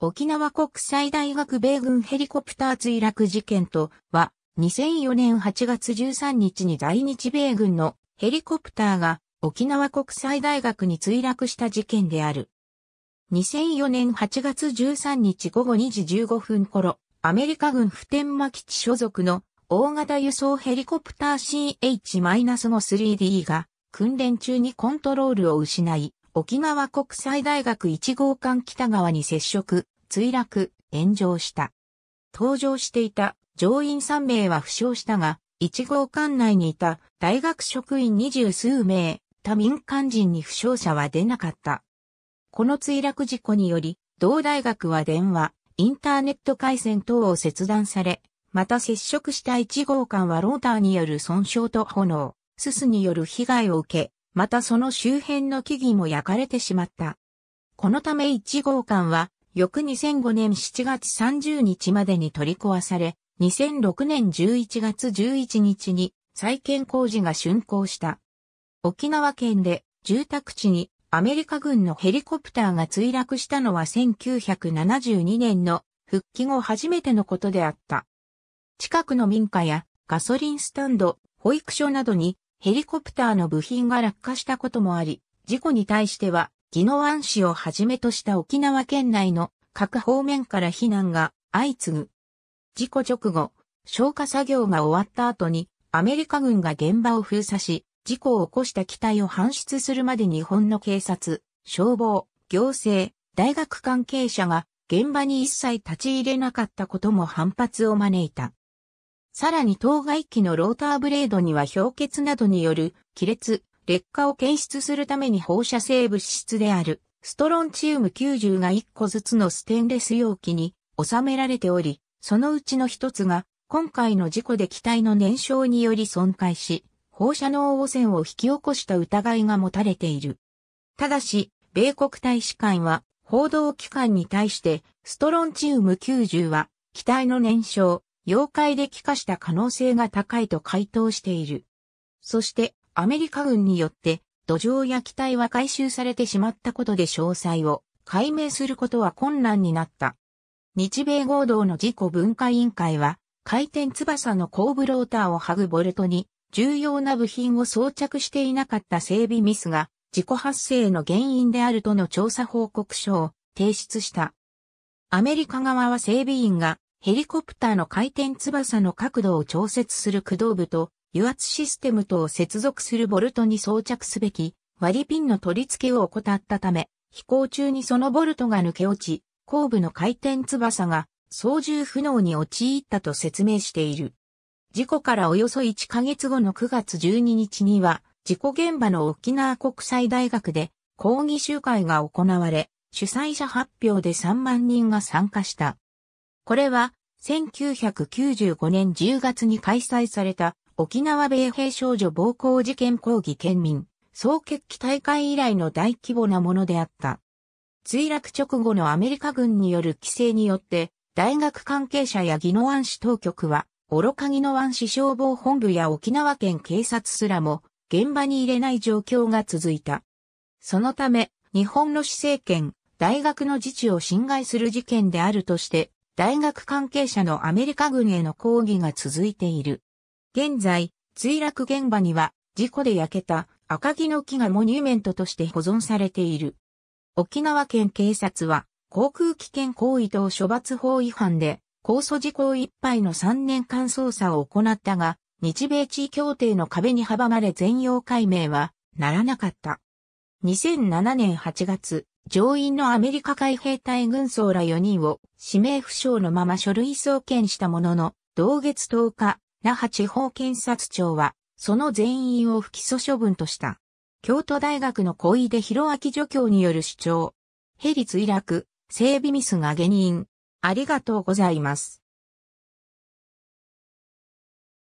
沖縄国際大学米軍ヘリコプター墜落事件とは、2004年8月13日に在日米軍のヘリコプターが沖縄国際大学に墜落した事件である。2004年8月13日午後2時15分頃、アメリカ軍普天間基地所属の大型輸送ヘリコプター CH-5-3D が訓練中にコントロールを失い、沖縄国際大学1号館北側に接触、墜落、炎上した。搭乗していた乗員3名は負傷したが、1号館内にいた大学職員20数名、他民間人に負傷者は出なかった。この墜落事故により、同大学は電話、インターネット回線等を切断され、また接触した1号館はローターによる損傷と炎、すすによる被害を受け、またその周辺の木々も焼かれてしまった。このため1号館は、翌2005年7月30日までに取り壊され、2006年11月11日に再建工事が竣工した。沖縄県で住宅地にアメリカ軍のヘリコプターが墜落したのは1972年の復帰後初めてのことであった。近くの民家やガソリンスタンド、保育所などにヘリコプターの部品が落下したこともあり、事故に対しては、宜野湾市をはじめとした沖縄県内の各方面から避難が相次ぐ。事故直後、消火作業が終わった後に、アメリカ軍が現場を封鎖し、事故を起こした機体を搬出するまで日本の警察、消防、行政、大学関係者が現場に一切立ち入れなかったことも反発を招いた。さらに当該機のローターブレードには氷結などによる亀裂、劣化を検出するために放射性物質であるストロンチウム90が1個ずつのステンレス容器に収められており、そのうちの一つが今回の事故で機体の燃焼により損壊し、放射能汚染を引き起こした疑いが持たれている。ただし、米国大使館は報道機関に対してストロンチウム90は機体の燃焼、妖怪で帰化した可能性が高いと回答している。そして、アメリカ軍によって、土壌や機体は回収されてしまったことで詳細を解明することは困難になった。日米合同の事故分解委員会は、回転翼の後部ローターを剥ぐボルトに、重要な部品を装着していなかった整備ミスが、事故発生の原因であるとの調査報告書を提出した。アメリカ側は整備員がヘリコプターの回転翼の角度を調節する駆動部と油圧システムとを接続するボルトに装着すべき割りピンの取り付けを怠ったため、飛行中にそのボルトが抜け落ち、後部の回転翼が操縦不能に陥ったと説明している。事故からおよそ1ヶ月後の9月12日には、事故現場の沖縄国際大学で抗議集会が行われ、主催者発表で3万人が参加した。これは、1995年10月に開催された沖縄米兵少女暴行事件抗議県民総決起大会以来の大規模なものであった。墜落直後のアメリカ軍による規制によって、大学関係者や宜野湾市当局は、愚か宜野湾市消防本部や沖縄県警察すらも、現場に入れない状況が続いた。そのため、日本の市政権、大学の自治を侵害する事件であるとして、大学関係者のアメリカ軍への抗議が続いている。現在、墜落現場には事故で焼けた赤木の木がモニュメントとして保存されている。沖縄県警察は航空危険行為等処罰法違反で控訴事項ぱいの3年間捜査を行ったが、日米地位協定の壁に阻まれ全容解明はならなかった。2007年8月、上院のアメリカ海兵隊軍曹ら4人を指名不詳のまま書類送検したものの、同月10日、那覇地方検察庁は、その全員を不起訴処分とした。京都大学の小出博明助教による主張。ヘリ墜落、整備ミスが原因。ありがとうございます。